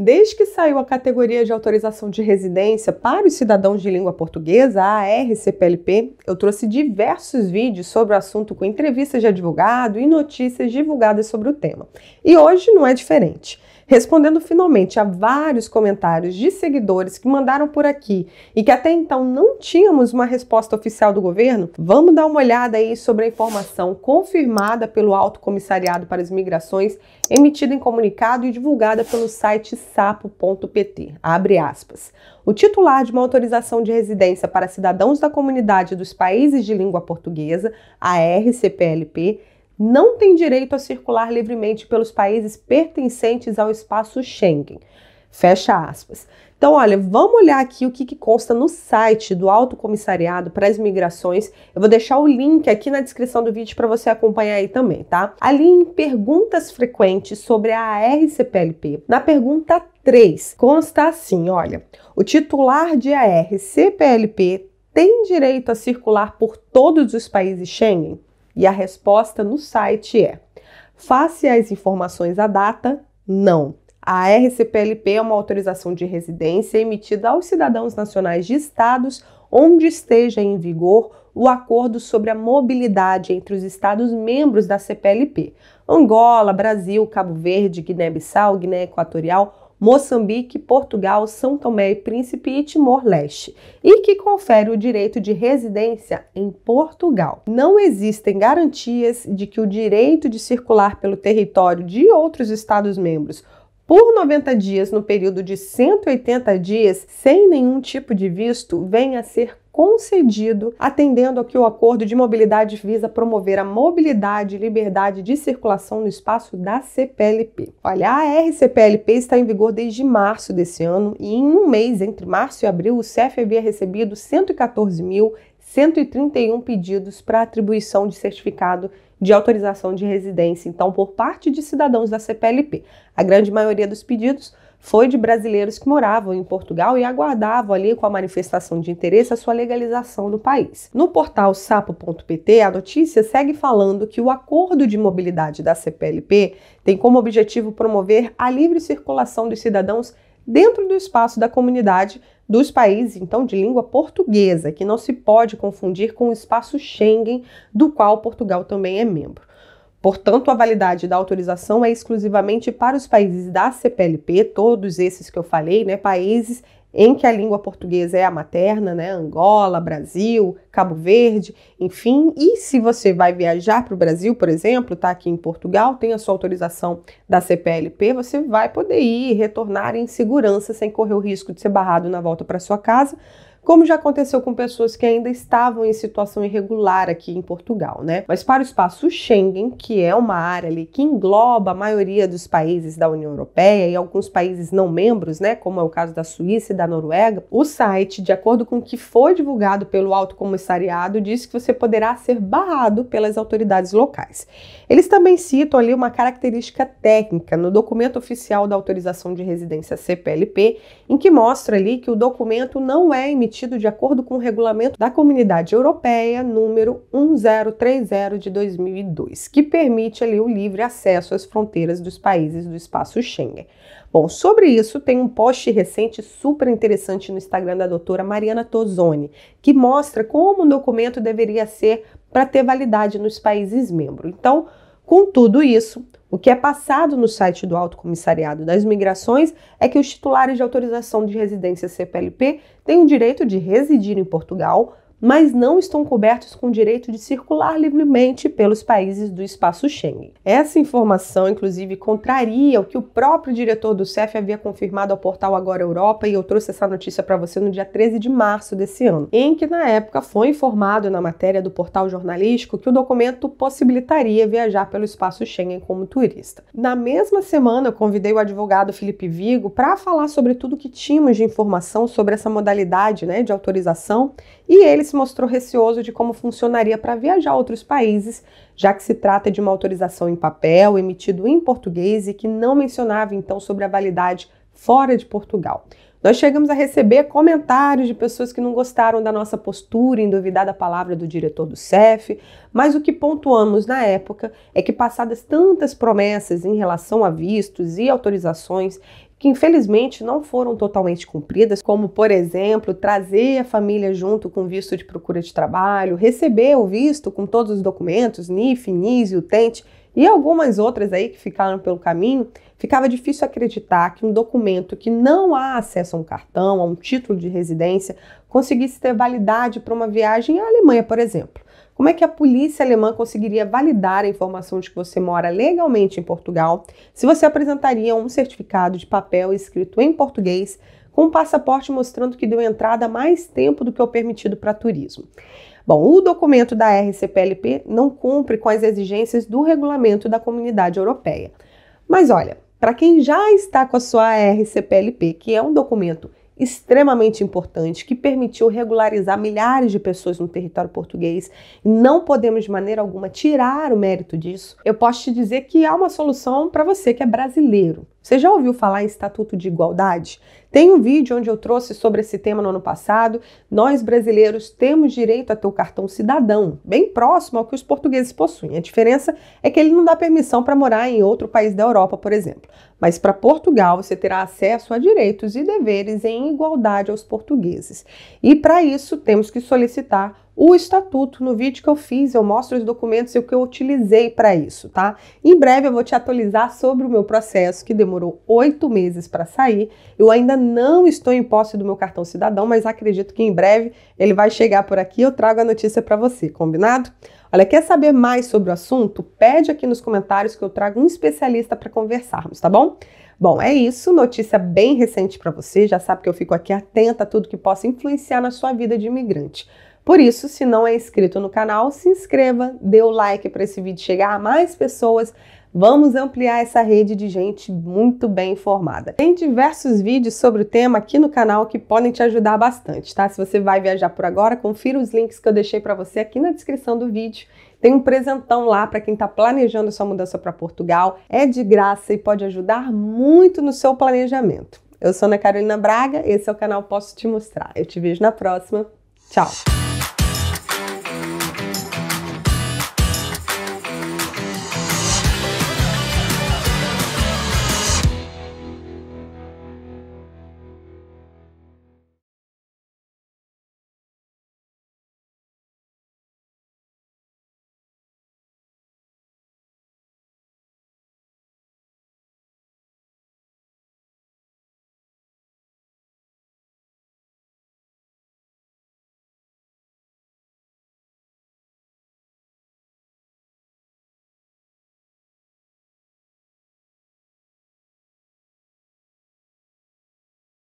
Desde que saiu a categoria de autorização de residência para os cidadãos de língua portuguesa, a RCPLP, eu trouxe diversos vídeos sobre o assunto com entrevistas de advogado e notícias divulgadas sobre o tema. E hoje não é diferente respondendo finalmente a vários comentários de seguidores que mandaram por aqui e que até então não tínhamos uma resposta oficial do governo, vamos dar uma olhada aí sobre a informação confirmada pelo Alto Comissariado para as Migrações, emitida em comunicado e divulgada pelo site sapo.pt. Abre aspas. O titular de uma autorização de residência para cidadãos da comunidade dos países de língua portuguesa, a RCPLP, não tem direito a circular livremente pelos países pertencentes ao espaço Schengen. Fecha aspas. Então, olha, vamos olhar aqui o que, que, consta no site do Alto Comissariado para as Migrações. Eu vou deixar o link aqui na descrição do vídeo para você acompanhar aí também, tá? Ali em perguntas frequentes sobre a RCPLP, na pergunta 3, consta assim: olha, o titular de RCPLP tem direito a circular por todos os países Schengen? E a resposta no site é: face às informações à data, não. A RCPLP é uma autorização de residência emitida aos cidadãos nacionais de estados onde esteja em vigor o acordo sobre a mobilidade entre os estados membros da CPLP. Angola, Brasil, Cabo Verde, Guiné-Bissau, Guiné Equatorial Moçambique, Portugal, São Tomé e Príncipe e Timor-Leste, e que confere o direito de residência em Portugal. Não existem garantias de que o direito de circular pelo território de outros Estados-membros por 90 dias no período de 180 dias sem nenhum tipo de visto venha a ser concedido, atendendo ao que o acordo de mobilidade visa promover a mobilidade e liberdade de circulação no espaço da CPLP. Olha, a RCPLP está em vigor desde março desse ano e em um mês, entre março e abril, o CEF havia é recebido 114.131 pedidos para atribuição de certificado de autorização de residência, então, por parte de cidadãos da CPLP. A grande maioria dos pedidos foi de brasileiros que moravam em Portugal e aguardavam ali com a manifestação de interesse a sua legalização no país. No portal sapo.pt, a notícia segue falando que o acordo de mobilidade da CPLP tem como objetivo promover a livre circulação dos cidadãos dentro do espaço da comunidade dos países, então, de língua portuguesa, que não se pode confundir com o espaço Schengen, do qual Portugal também é membro. Portanto, a validade da autorização é exclusivamente para os países da CPLP, todos esses que eu falei, né, países em que a língua portuguesa é a materna, né, Angola, Brasil, Cabo Verde, enfim. E se você vai viajar para o Brasil, por exemplo, está aqui em Portugal, tem a sua autorização da CPLP, você vai poder ir retornar em segurança sem correr o risco de ser barrado na volta para sua casa, como já aconteceu com pessoas que ainda estavam em situação irregular aqui em Portugal, né? Mas para o espaço Schengen, que é uma área ali que engloba a maioria dos países da União Europeia e alguns países não membros, né, como é o caso da Suíça e da Noruega, o site, de acordo com o que foi divulgado pelo Alto Comissariado, diz que você poderá ser barrado pelas autoridades locais. Eles também citam ali uma característica técnica no documento oficial da autorização de residência CPLP, em que mostra ali que o documento não é emitido emitido de acordo com o regulamento da Comunidade Europeia número 1030 de 2002, que permite ali o livre acesso às fronteiras dos países do espaço Schengen. Bom, sobre isso tem um post recente super interessante no Instagram da doutora Mariana Tozoni, que mostra como o documento deveria ser para ter validade nos países membros. Então, com tudo isso, o que é passado no site do Alto Comissariado das Migrações é que os titulares de autorização de residência CPLP têm o direito de residir em Portugal mas não estão cobertos com o direito de circular livremente pelos países do espaço Schengen. Essa informação, inclusive, contraria o que o próprio diretor do CEF havia confirmado ao portal Agora Europa, e eu trouxe essa notícia para você no dia 13 de março desse ano, em que na época foi informado na matéria do portal jornalístico que o documento possibilitaria viajar pelo espaço Schengen como turista. Na mesma semana, eu convidei o advogado Felipe Vigo para falar sobre tudo que tínhamos de informação sobre essa modalidade né, de autorização e ele se mostrou receoso de como funcionaria para viajar a outros países, já que se trata de uma autorização em papel emitido em português e que não mencionava então sobre a validade fora de Portugal. Nós chegamos a receber comentários de pessoas que não gostaram da nossa postura em duvidar da palavra do diretor do CEF, mas o que pontuamos na época é que, passadas tantas promessas em relação a vistos e autorizações, que infelizmente não foram totalmente cumpridas, como, por exemplo, trazer a família junto com visto de procura de trabalho, receber o visto com todos os documentos, NIF, NIS, utente e algumas outras aí que ficaram pelo caminho, ficava difícil acreditar que um documento que não há acesso a um cartão, a um título de residência, conseguisse ter validade para uma viagem à Alemanha, por exemplo. Como é que a polícia alemã conseguiria validar a informação de que você mora legalmente em Portugal se você apresentaria um certificado de papel escrito em português com um passaporte mostrando que deu entrada mais tempo do que o permitido para turismo? Bom, o documento da RCPLP não cumpre com as exigências do regulamento da Comunidade Europeia. Mas olha, para quem já está com a sua RCPLP, que é um documento extremamente importante que permitiu regularizar milhares de pessoas no território português. Não podemos de maneira alguma tirar o mérito disso. Eu posso te dizer que há uma solução para você que é brasileiro. Você já ouviu falar em Estatuto de Igualdade? Tem um vídeo onde eu trouxe sobre esse tema no ano passado. Nós brasileiros temos direito a ter o cartão cidadão, bem próximo ao que os portugueses possuem. A diferença é que ele não dá permissão para morar em outro país da Europa, por exemplo. Mas para Portugal você terá acesso a direitos e deveres em igualdade aos portugueses. E para isso temos que solicitar o estatuto. No vídeo que eu fiz, eu mostro os documentos e o que eu utilizei para isso, tá? Em breve eu vou te atualizar sobre o meu processo, que demorou oito meses para sair. Eu ainda não estou em posse do meu cartão cidadão, mas acredito que em breve ele vai chegar por aqui. Eu trago a notícia para você, combinado? Olha, quer saber mais sobre o assunto? Pede aqui nos comentários que eu trago um especialista para conversarmos, tá bom? Bom, é isso, notícia bem recente para você. Já sabe que eu fico aqui atenta a tudo que possa influenciar na sua vida de imigrante. Por isso, se não é inscrito no canal, se inscreva, dê o like para esse vídeo chegar a mais pessoas. Vamos ampliar essa rede de gente muito bem informada. Tem diversos vídeos sobre o tema aqui no canal que podem te ajudar bastante, tá? Se você vai viajar por agora, confira os links que eu deixei para você aqui na descrição do vídeo. Tem um presentão lá para quem está planejando sua mudança para Portugal. É de graça e pode ajudar muito no seu planejamento. Eu sou Ana Carolina Braga, esse é o canal Posso Te Mostrar. Eu te vejo na próxima. Tchau!